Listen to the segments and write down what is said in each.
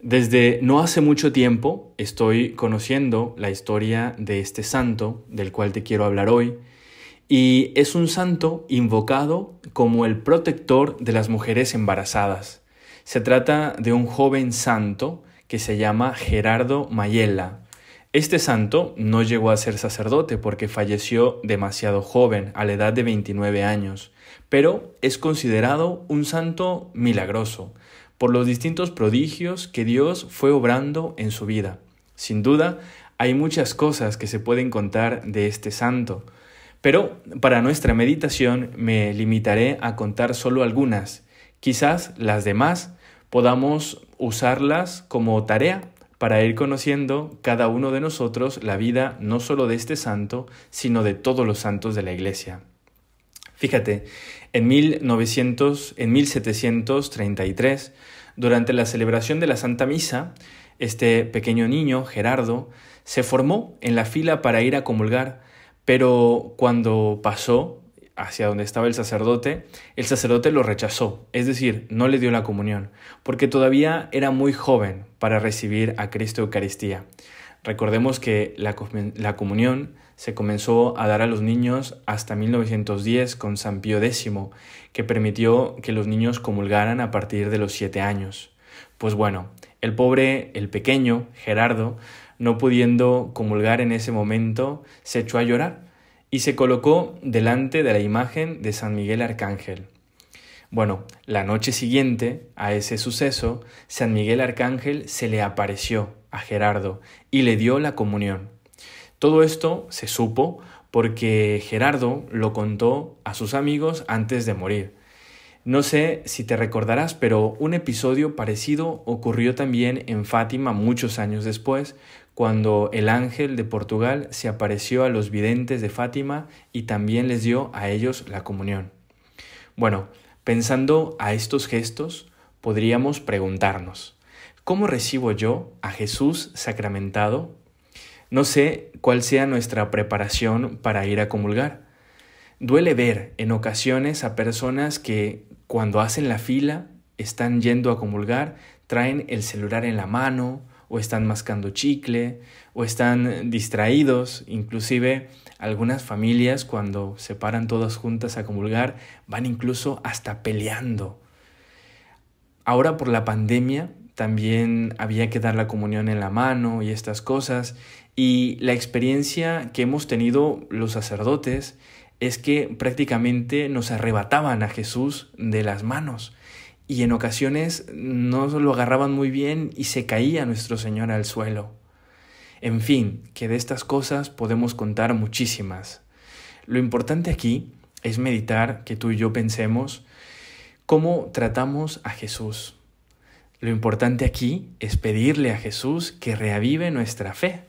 Desde no hace mucho tiempo estoy conociendo la historia de este santo del cual te quiero hablar hoy y es un santo invocado como el protector de las mujeres embarazadas. Se trata de un joven santo que se llama Gerardo Mayela. Este santo no llegó a ser sacerdote porque falleció demasiado joven, a la edad de 29 años, pero es considerado un santo milagroso por los distintos prodigios que Dios fue obrando en su vida. Sin duda, hay muchas cosas que se pueden contar de este santo, pero para nuestra meditación me limitaré a contar solo algunas. Quizás las demás podamos usarlas como tarea para ir conociendo cada uno de nosotros la vida no solo de este santo, sino de todos los santos de la Iglesia. Fíjate, en, 1900, en 1733, durante la celebración de la Santa Misa, este pequeño niño, Gerardo, se formó en la fila para ir a comulgar, pero cuando pasó hacia donde estaba el sacerdote, el sacerdote lo rechazó, es decir, no le dio la comunión, porque todavía era muy joven para recibir a Cristo Eucaristía. Recordemos que la, la comunión se comenzó a dar a los niños hasta 1910 con San Pío X, que permitió que los niños comulgaran a partir de los siete años. Pues bueno, el pobre, el pequeño, Gerardo, no pudiendo comulgar en ese momento, se echó a llorar y se colocó delante de la imagen de San Miguel Arcángel. Bueno, la noche siguiente a ese suceso, San Miguel Arcángel se le apareció a Gerardo y le dio la comunión. Todo esto se supo porque Gerardo lo contó a sus amigos antes de morir. No sé si te recordarás, pero un episodio parecido ocurrió también en Fátima muchos años después, cuando el ángel de Portugal se apareció a los videntes de Fátima y también les dio a ellos la comunión. Bueno, pensando a estos gestos, podríamos preguntarnos, ¿cómo recibo yo a Jesús sacramentado no sé cuál sea nuestra preparación para ir a comulgar. Duele ver en ocasiones a personas que cuando hacen la fila, están yendo a comulgar, traen el celular en la mano, o están mascando chicle, o están distraídos. Inclusive algunas familias cuando se paran todas juntas a comulgar, van incluso hasta peleando. Ahora por la pandemia también había que dar la comunión en la mano y estas cosas, y la experiencia que hemos tenido los sacerdotes es que prácticamente nos arrebataban a Jesús de las manos y en ocasiones no lo agarraban muy bien y se caía nuestro Señor al suelo. En fin, que de estas cosas podemos contar muchísimas. Lo importante aquí es meditar, que tú y yo pensemos, cómo tratamos a Jesús. Lo importante aquí es pedirle a Jesús que reavive nuestra fe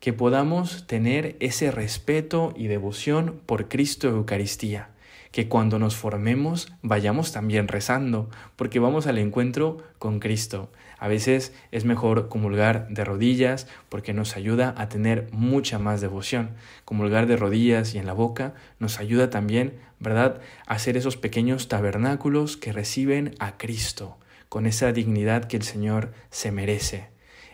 que podamos tener ese respeto y devoción por Cristo Eucaristía, que cuando nos formemos vayamos también rezando, porque vamos al encuentro con Cristo. A veces es mejor comulgar de rodillas porque nos ayuda a tener mucha más devoción. Comulgar de rodillas y en la boca nos ayuda también, ¿verdad?, a hacer esos pequeños tabernáculos que reciben a Cristo, con esa dignidad que el Señor se merece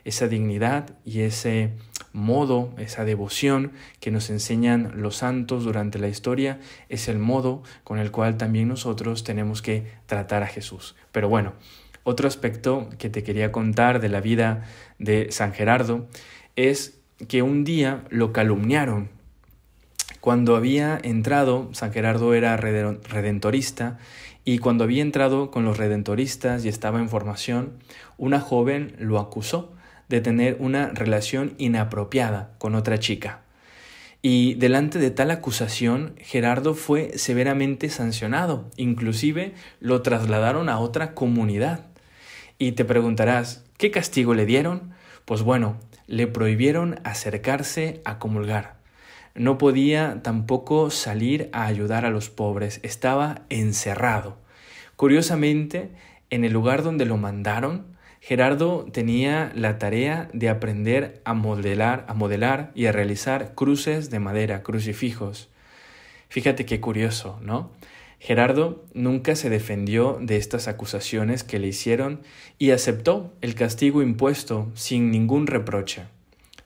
esa dignidad y ese modo, esa devoción que nos enseñan los santos durante la historia, es el modo con el cual también nosotros tenemos que tratar a Jesús. Pero bueno, otro aspecto que te quería contar de la vida de San Gerardo es que un día lo calumniaron. Cuando había entrado, San Gerardo era redentorista, y cuando había entrado con los redentoristas y estaba en formación, una joven lo acusó de tener una relación inapropiada con otra chica. Y delante de tal acusación, Gerardo fue severamente sancionado, inclusive lo trasladaron a otra comunidad. Y te preguntarás, ¿qué castigo le dieron? Pues bueno, le prohibieron acercarse a comulgar. No podía tampoco salir a ayudar a los pobres, estaba encerrado. Curiosamente, en el lugar donde lo mandaron, Gerardo tenía la tarea de aprender a modelar, a modelar y a realizar cruces de madera, crucifijos. Fíjate qué curioso, ¿no? Gerardo nunca se defendió de estas acusaciones que le hicieron y aceptó el castigo impuesto sin ningún reproche.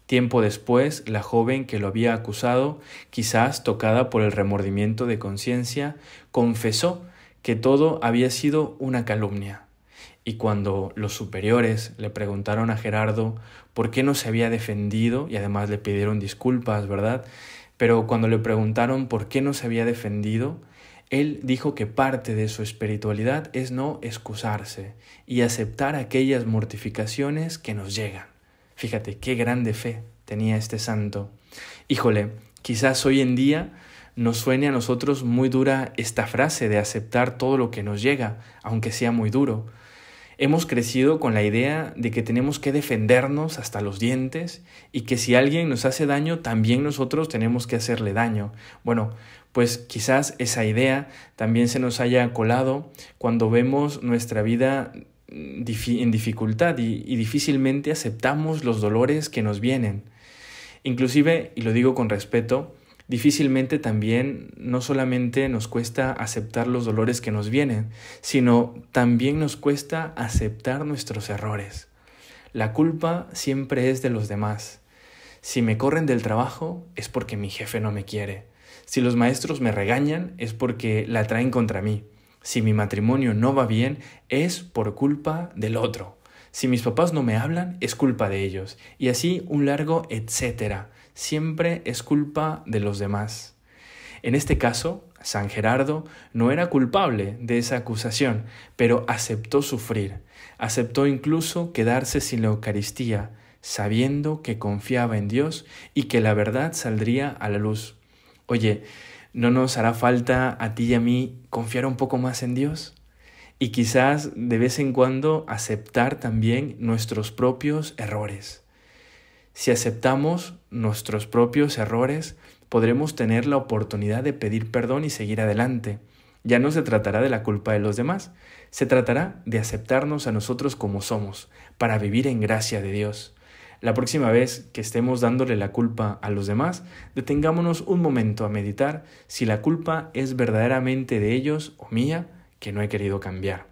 Tiempo después, la joven que lo había acusado, quizás tocada por el remordimiento de conciencia, confesó que todo había sido una calumnia y cuando los superiores le preguntaron a Gerardo por qué no se había defendido, y además le pidieron disculpas, ¿verdad? Pero cuando le preguntaron por qué no se había defendido, él dijo que parte de su espiritualidad es no excusarse y aceptar aquellas mortificaciones que nos llegan. Fíjate qué grande fe tenía este santo. Híjole, quizás hoy en día nos suene a nosotros muy dura esta frase de aceptar todo lo que nos llega, aunque sea muy duro, Hemos crecido con la idea de que tenemos que defendernos hasta los dientes y que si alguien nos hace daño, también nosotros tenemos que hacerle daño. Bueno, pues quizás esa idea también se nos haya colado cuando vemos nuestra vida mm, en dificultad y, y difícilmente aceptamos los dolores que nos vienen. Inclusive, y lo digo con respeto, difícilmente también no solamente nos cuesta aceptar los dolores que nos vienen, sino también nos cuesta aceptar nuestros errores. La culpa siempre es de los demás. Si me corren del trabajo es porque mi jefe no me quiere. Si los maestros me regañan es porque la traen contra mí. Si mi matrimonio no va bien es por culpa del otro. Si mis papás no me hablan es culpa de ellos. Y así un largo etcétera siempre es culpa de los demás. En este caso, San Gerardo no era culpable de esa acusación, pero aceptó sufrir, aceptó incluso quedarse sin la Eucaristía, sabiendo que confiaba en Dios y que la verdad saldría a la luz. Oye, ¿no nos hará falta a ti y a mí confiar un poco más en Dios? Y quizás de vez en cuando aceptar también nuestros propios errores. Si aceptamos nuestros propios errores, podremos tener la oportunidad de pedir perdón y seguir adelante. Ya no se tratará de la culpa de los demás, se tratará de aceptarnos a nosotros como somos, para vivir en gracia de Dios. La próxima vez que estemos dándole la culpa a los demás, detengámonos un momento a meditar si la culpa es verdaderamente de ellos o mía que no he querido cambiar.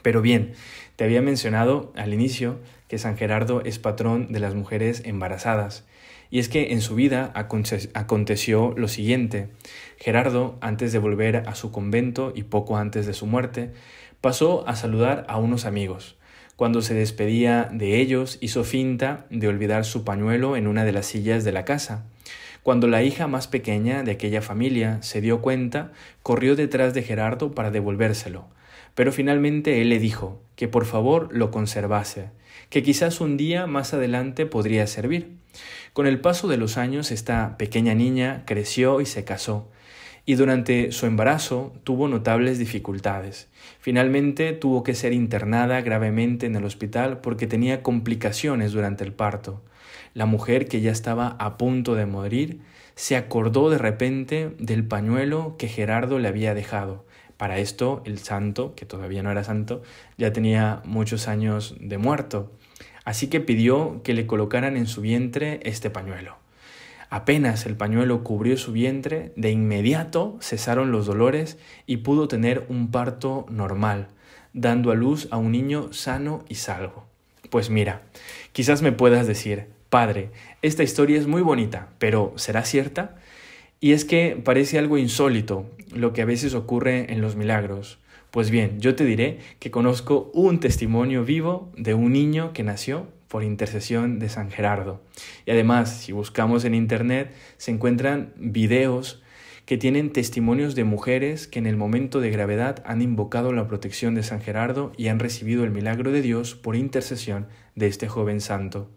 Pero bien, te había mencionado al inicio que San Gerardo es patrón de las mujeres embarazadas. Y es que en su vida aconteció lo siguiente. Gerardo, antes de volver a su convento y poco antes de su muerte, pasó a saludar a unos amigos. Cuando se despedía de ellos, hizo finta de olvidar su pañuelo en una de las sillas de la casa. Cuando la hija más pequeña de aquella familia se dio cuenta, corrió detrás de Gerardo para devolvérselo pero finalmente él le dijo que por favor lo conservase, que quizás un día más adelante podría servir. Con el paso de los años esta pequeña niña creció y se casó, y durante su embarazo tuvo notables dificultades. Finalmente tuvo que ser internada gravemente en el hospital porque tenía complicaciones durante el parto. La mujer que ya estaba a punto de morir se acordó de repente del pañuelo que Gerardo le había dejado para esto el santo, que todavía no era santo, ya tenía muchos años de muerto, así que pidió que le colocaran en su vientre este pañuelo. Apenas el pañuelo cubrió su vientre, de inmediato cesaron los dolores y pudo tener un parto normal, dando a luz a un niño sano y salvo. Pues mira, quizás me puedas decir, Padre, esta historia es muy bonita, pero ¿será cierta? Y es que parece algo insólito lo que a veces ocurre en los milagros. Pues bien, yo te diré que conozco un testimonio vivo de un niño que nació por intercesión de San Gerardo. Y además, si buscamos en Internet, se encuentran videos que tienen testimonios de mujeres que en el momento de gravedad han invocado la protección de San Gerardo y han recibido el milagro de Dios por intercesión de este joven santo.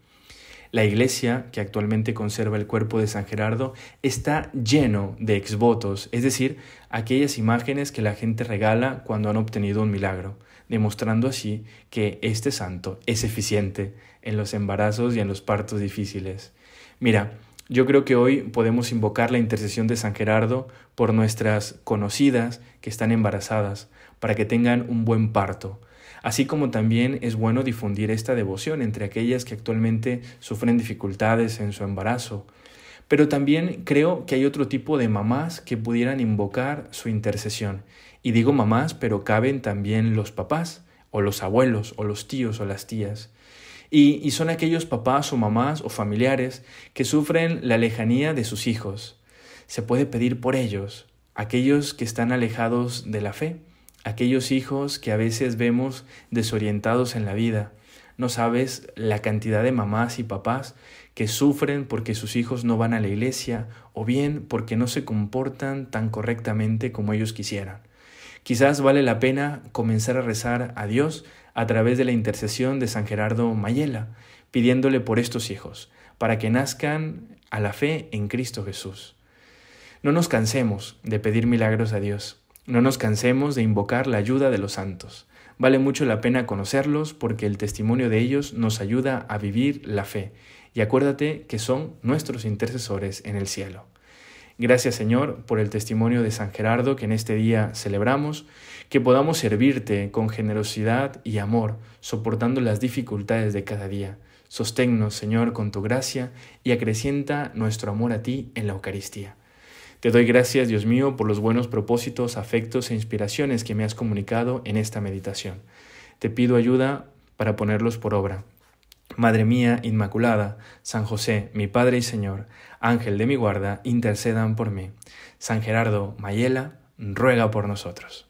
La iglesia, que actualmente conserva el cuerpo de San Gerardo, está lleno de exvotos, es decir, aquellas imágenes que la gente regala cuando han obtenido un milagro, demostrando así que este santo es eficiente en los embarazos y en los partos difíciles. Mira, yo creo que hoy podemos invocar la intercesión de San Gerardo por nuestras conocidas que están embarazadas, para que tengan un buen parto, Así como también es bueno difundir esta devoción entre aquellas que actualmente sufren dificultades en su embarazo. Pero también creo que hay otro tipo de mamás que pudieran invocar su intercesión. Y digo mamás, pero caben también los papás, o los abuelos, o los tíos, o las tías. Y, son aquellos papás o mamás o familiares que sufren la lejanía de sus hijos. Se puede pedir por ellos, aquellos que están alejados de la fe aquellos hijos que a veces vemos desorientados en la vida. No sabes la cantidad de mamás y papás que sufren porque sus hijos no van a la iglesia o bien porque no se comportan tan correctamente como ellos quisieran. Quizás vale la pena comenzar a rezar a Dios a través de la intercesión de San Gerardo Mayela, pidiéndole por estos hijos, para que nazcan a la fe en Cristo Jesús. No nos cansemos de pedir milagros a Dios. No nos cansemos de invocar la ayuda de los santos. Vale mucho la pena conocerlos porque el testimonio de ellos nos ayuda a vivir la fe. Y acuérdate que son nuestros intercesores en el cielo. Gracias Señor por el testimonio de San Gerardo que en este día celebramos, que podamos servirte con generosidad y amor, soportando las dificultades de cada día. Sosténnos Señor con tu gracia y acrecienta nuestro amor a ti en la Eucaristía. Te doy gracias, Dios mío, por los buenos propósitos, afectos e inspiraciones que me has comunicado en esta meditación. Te pido ayuda para ponerlos por obra. Madre mía Inmaculada, San José, mi Padre y Señor, Ángel de mi guarda, intercedan por mí. San Gerardo Mayela, ruega por nosotros.